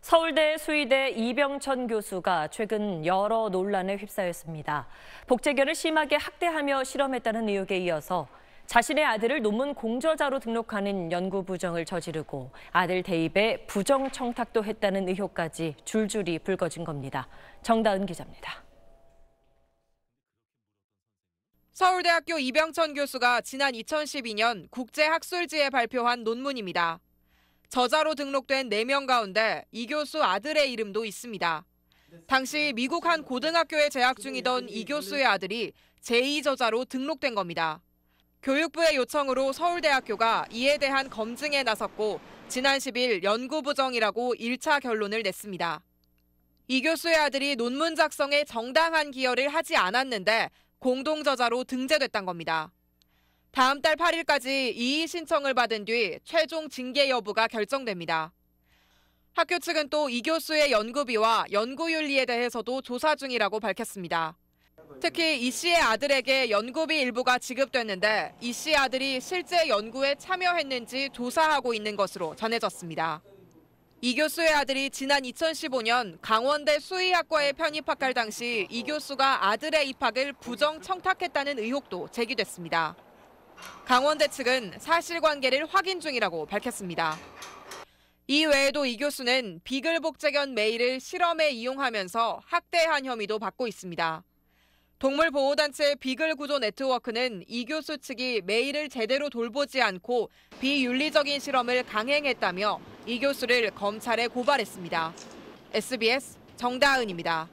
서울대 수의대 이병천 교수가 최근 여러 논란에 휩싸였습니다. 복제견을 심하게 학대하며 실험했다는 의혹에 이어서 자신의 아들을 논문 공저자로 등록하는 연구 부정을 저지르고 아들 대입에 부정 청탁도 했다는 의혹까지 줄줄이 불거진 겁니다. 정다은 기자입니다. 서울대학교 이병천 교수가 지난 2012년 국제학술지에 발표한 논문입니다. 저자로 등록된 4명 가운데 이 교수 아들의 이름도 있습니다. 당시 미국 한 고등학교에 재학 중이던 이 교수의 아들이 제2저자로 등록된 겁니다. 교육부의 요청으로 서울대학교가 이에 대한 검증에 나섰고 지난 10일 연구부정이라고 1차 결론을 냈습니다. 이 교수의 아들이 논문 작성에 정당한 기여를 하지 않았는데 공동저자로 등재됐단 겁니다. 다음 달 8일까지 이의 신청을 받은 뒤 최종 징계 여부가 결정됩니다. 학교 측은 또 이 교수의 연구비와 연구윤리에 대해서도 조사 중이라고 밝혔습니다. 특히 이 씨의 아들에게 연구비 일부가 지급됐는데 이 씨 아들이 실제 연구에 참여했는지 조사하고 있는 것으로 전해졌습니다. 이 교수의 아들이 지난 2015년 강원대 수의학과에 편입학할 당시 이 교수가 아들의 입학을 부정 청탁했다는 의혹도 제기됐습니다. 강원대 측은 사실관계를 확인 중이라고 밝혔습니다. 이 외에도 이 교수는 비글복제견 메일을 실험에 이용하면서 학대한 혐의도 받고 있습니다. 동물보호단체 비글구조 네트워크는 이 교수 측이 메일을 제대로 돌보지 않고 비윤리적인 실험을 강행했다며 이 교수를 검찰에 고발했습니다. SBS 정다은입니다.